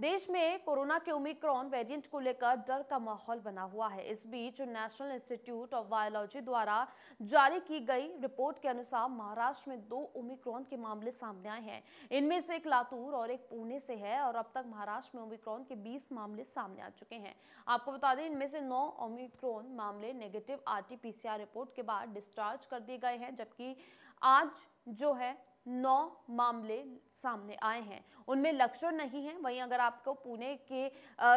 देश में कोरोना के ओमिक्रॉन वेरिएंट को लेकर डर का माहौल बना हुआ है इस बीच नेशनल इंस्टीट्यूट ऑफ बायोलॉजी द्वारा जारी की गई रिपोर्ट के अनुसार महाराष्ट्र में दो ओमिक्रॉन के मामले सामने आए हैं इनमें से एक लातूर और एक पुणे से है और अब तक महाराष्ट्र में ओमिक्रॉन के 20 मामले सामने आ चुके हैं आपको बता दें इनमें से नौ ओमिक्रॉन मामले नेगेटिव आर रिपोर्ट के बाद डिस्चार्ज कर दिए गए हैं जबकि आज जो है नौ मामले सामने आए हैं उनमें लक्षण नहीं है वहीं अगर आपको पुणे के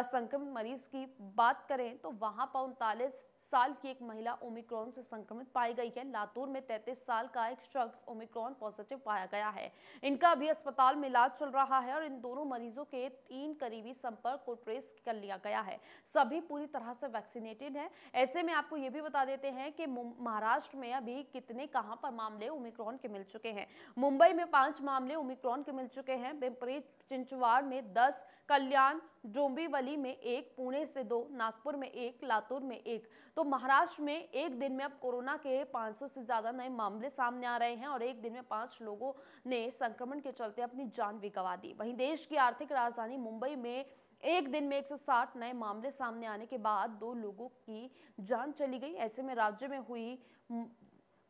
संक्रमित मरीज की बात करें तो वहां पर उनतालीस साल की एक महिला ओमिक्रॉन से संक्रमित पाई गई है लातूर में 33 साल का एक शख्स ओमिक्रॉन पॉजिटिव पाया गया है इनका अभी अस्पताल में इलाज चल रहा है और इन दोनों मरीजों के तीन करीबी संपर्क को ट्रेस कर लिया गया है सभी पूरी तरह से वैक्सीनेटेड है ऐसे में आपको ये भी बता देते हैं कि महाराष्ट्र में अभी कितने कहाँ पर मामले ओमिक्रॉन के मिल चुके हैं मुंबई मुंबई में पांच मामले ओमिक्रॉन के मिल चुके हैं पिंपरी चिंचवाड़ में दस कल्याण डोंबीवली में एक पुणे से दो नागपुर में एक लातूर में एक तो महाराष्ट्र में एक दिन में अब कोरोना के 500 से ज़्यादा नए मामले सामने आ रहे हैं और एक दिन में पांच लोगों ने संक्रमण के चलते अपनी जान भी गंवा दी वहीं देश की आर्थिक राजधानी मुंबई में एक दिन में 160 नए मामले सामने आने के बाद दो लोगों की जान चली गई ऐसे में राज्य में हुई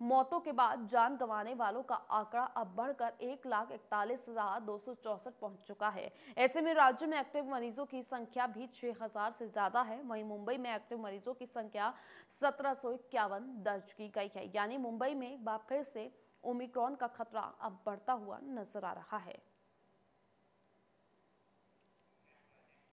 मौतों के बाद जान गंवाने वालों का आंकड़ा अब बढ़कर एक लाख इकतालीस हजार दो सौ चौसठ पहुंच चुका है ऐसे में राज्य में एक्टिव मरीजों की संख्या भी छह हजार से ज्यादा है वहीं मुंबई में एक्टिव मरीजों की संख्या सत्रह सौ इक्यावन दर्ज की गई है यानी मुंबई में एक बार फिर से ओमिक्रॉन का खतरा अब बढ़ता हुआ नजर आ रहा है